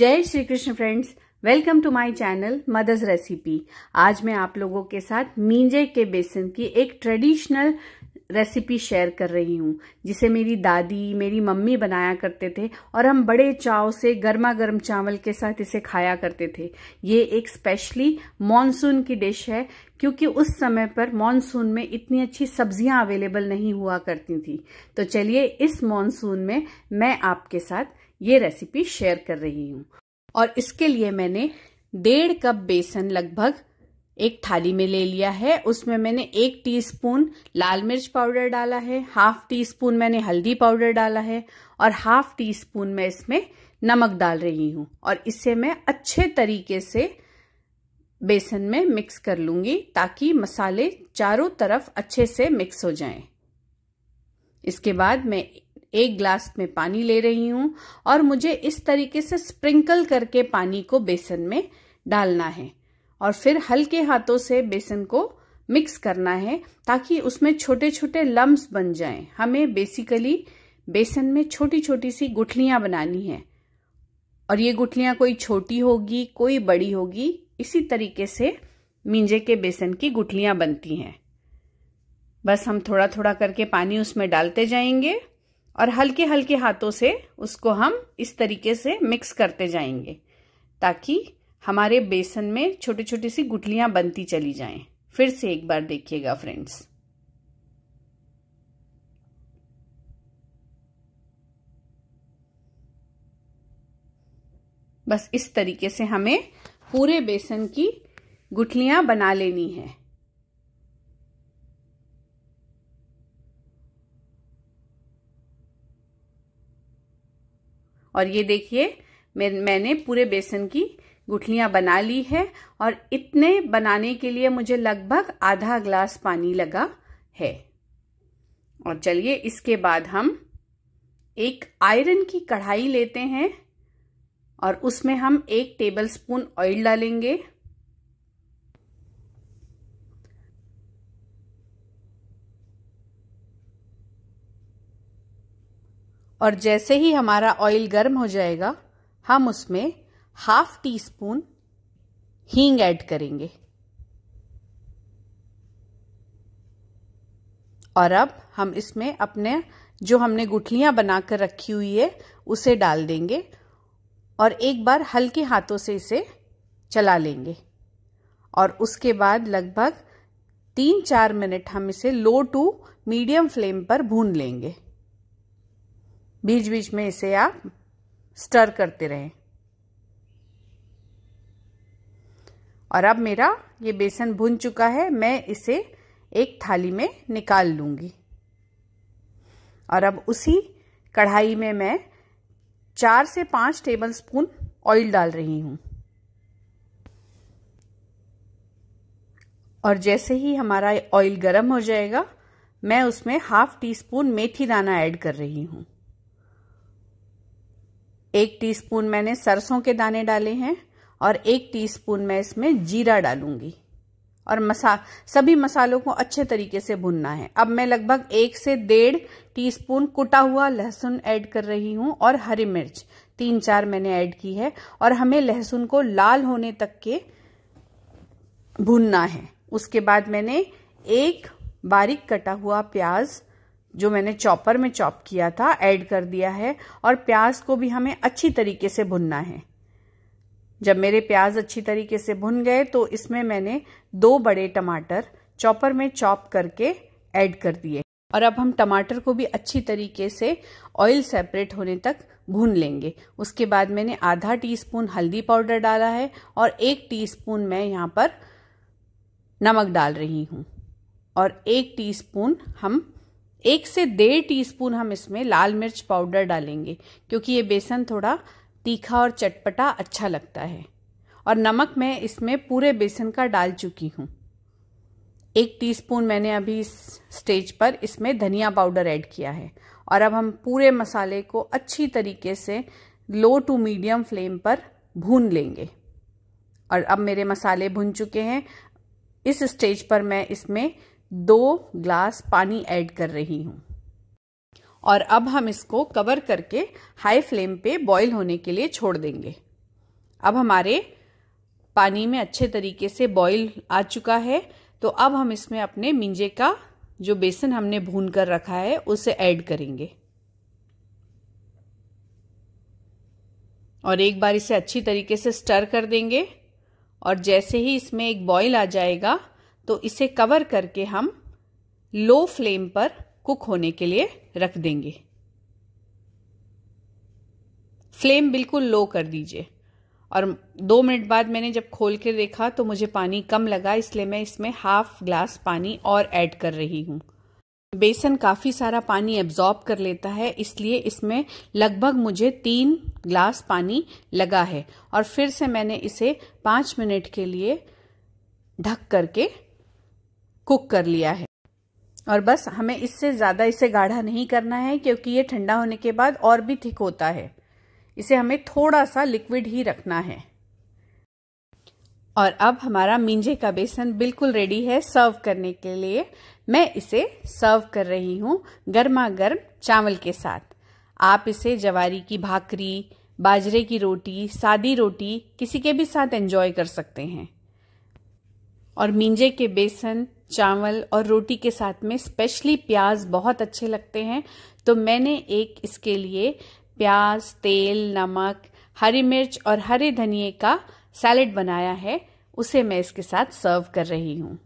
जय Shri Krishna friends welcome to my channel mothers recipe आज मैं आप लोगों के साथ मींजे के बेसन की एक ट्रेडिशनल रेसिपी शेयर कर रही हूँ जिसे मेरी दादी मेरी मम्मी बनाया करते थे और हम बड़े चाव से गर्मा गर्म चावल के साथ इसे खाया करते थे ये एक स्पेशली मॉनसून की डिश है क्योंकि उस समय पर मॉनसून में इतनी अच्छी सब्जियां अवेलेबल नहीं हुआ करती थी तो चलिए इस मॉनसून में मैं आपके साथ ये रेसिपी शेयर कर रही हूँ और इसके लिए मैंने डेढ़ कप बेसन लगभग एक थाली में ले लिया है उसमें मैंने एक टीस्पून लाल मिर्च पाउडर डाला है हाफ टी स्पून मैंने हल्दी पाउडर डाला है और हाफ टी स्पून मैं इसमें नमक डाल रही हूँ और इसे मैं अच्छे तरीके से बेसन में मिक्स कर लूंगी ताकि मसाले चारों तरफ अच्छे से मिक्स हो जाएं। इसके बाद मैं एक ग्लास में पानी ले रही हूं और मुझे इस तरीके से स्प्रिंकल करके पानी को बेसन में डालना है और फिर हल्के हाथों से बेसन को मिक्स करना है ताकि उसमें छोटे छोटे लम्ब बन जाएं। हमें बेसिकली बेसन में छोटी छोटी सी गुठलियां बनानी है और ये गुठलियां कोई छोटी होगी कोई बड़ी होगी इसी तरीके से मिंजे के बेसन की गुठलियां बनती हैं बस हम थोड़ा थोड़ा करके पानी उसमें डालते जाएंगे और हल्के हल्के हाथों से उसको हम इस तरीके से मिक्स करते जाएंगे ताकि हमारे बेसन में छोटी छोटी सी गुटलियां बनती चली जाएं। फिर से एक बार देखिएगा फ्रेंड्स बस इस तरीके से हमें पूरे बेसन की गुठलियां बना लेनी है और ये देखिए मैंने पूरे बेसन की गुठलियाँ बना ली है और इतने बनाने के लिए मुझे लगभग आधा ग्लास पानी लगा है और चलिए इसके बाद हम एक आयरन की कढ़ाई लेते हैं और उसमें हम एक टेबल स्पून ऑयल डालेंगे और जैसे ही हमारा ऑयल गर्म हो जाएगा हम उसमें हाफ टी स्पून हींग ऐड करेंगे और अब हम इसमें अपने जो हमने गुठलियां बनाकर रखी हुई है उसे डाल देंगे और एक बार हल्के हाथों से इसे चला लेंगे और उसके बाद लगभग तीन चार मिनट हम इसे लो टू मीडियम फ्लेम पर भून लेंगे बीच बीच में इसे आप स्टर करते रहें और अब मेरा ये बेसन भुन चुका है मैं इसे एक थाली में निकाल लूँगी और अब उसी कढ़ाई में मैं चार से पाँच टेबल स्पून ऑयल डाल रही हूँ और जैसे ही हमारा ऑयल गर्म हो जाएगा मैं उसमें हाफ टी स्पून मेथी दाना ऐड कर रही हूँ एक टीस्पून मैंने सरसों के दाने डाले हैं और एक टीस्पून मैं इसमें जीरा डालूंगी और मसा सभी मसालों को अच्छे तरीके से भुनना है अब मैं लगभग एक से डेढ़ टीस्पून कुटा हुआ लहसुन ऐड कर रही हूँ और हरी मिर्च तीन चार मैंने ऐड की है और हमें लहसुन को लाल होने तक के भुनना है उसके बाद मैंने एक बारीक कटा हुआ प्याज जो मैंने चॉपर में चॉप किया था ऐड कर दिया है और प्याज को भी हमें अच्छी तरीके से भुनना है जब मेरे प्याज अच्छी तरीके से भुन गए तो इसमें मैंने दो बड़े टमाटर चॉपर में चॉप करके ऐड कर दिए और अब हम टमाटर को भी अच्छी तरीके से ऑयल सेपरेट होने तक भून लेंगे उसके बाद मैंने आधा टीस्पून हल्दी पाउडर डाला है और एक टीस्पून मैं यहाँ पर नमक डाल रही हूँ और एक टीस्पून हम एक से डेढ़ टीस्पून हम इसमें लाल मिर्च पाउडर डालेंगे क्योंकि ये बेसन थोड़ा तीखा और चटपटा अच्छा लगता है और नमक मैं इसमें पूरे बेसन का डाल चुकी हूँ एक टीस्पून मैंने अभी इस स्टेज पर इसमें धनिया पाउडर ऐड किया है और अब हम पूरे मसाले को अच्छी तरीके से लो टू मीडियम फ्लेम पर भून लेंगे और अब मेरे मसाले भुन चुके हैं इस स्टेज पर मैं इसमें दो ग्लास पानी ऐड कर रही हूँ और अब हम इसको कवर करके हाई फ्लेम पे बॉईल होने के लिए छोड़ देंगे अब हमारे पानी में अच्छे तरीके से बॉईल आ चुका है तो अब हम इसमें अपने मिंजे का जो बेसन हमने भून कर रखा है उसे ऐड करेंगे और एक बार इसे अच्छी तरीके से स्टर कर देंगे और जैसे ही इसमें एक बॉईल आ जाएगा तो इसे कवर करके हम लो फ्लेम पर कुक होने के लिए रख देंगे फ्लेम बिल्कुल लो कर दीजिए और दो मिनट बाद मैंने जब खोल के देखा तो मुझे पानी कम लगा इसलिए मैं इसमें हाफ ग्लास पानी और ऐड कर रही हूं बेसन काफ़ी सारा पानी एब्जॉर्ब कर लेता है इसलिए इसमें लगभग मुझे तीन ग्लास पानी लगा है और फिर से मैंने इसे पांच मिनट के लिए ढक करके कुक कर लिया है और बस हमें इससे ज़्यादा इसे गाढ़ा नहीं करना है क्योंकि ये ठंडा होने के बाद और भी थिक होता है इसे हमें थोड़ा सा लिक्विड ही रखना है और अब हमारा मिंजे का बेसन बिल्कुल रेडी है सर्व करने के लिए मैं इसे सर्व कर रही हूँ गर्मा गर्म चावल के साथ आप इसे जवारी की भाकरी बाजरे की रोटी सादी रोटी किसी के भी साथ एंजॉय कर सकते हैं और मिंजे के बेसन चावल और रोटी के साथ में स्पेशली प्याज बहुत अच्छे लगते हैं तो मैंने एक इसके लिए प्याज तेल नमक हरी मिर्च और हरे धनिए का सैलेड बनाया है उसे मैं इसके साथ सर्व कर रही हूँ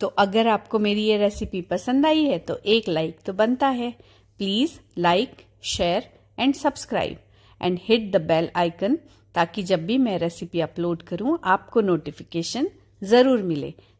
तो अगर आपको मेरी ये रेसिपी पसंद आई है तो एक लाइक तो बनता है please like share and subscribe and hit the bell icon ताकि जब भी मैं रेसिपी अपलोड करूं आपको नोटिफिकेशन ज़रूर मिले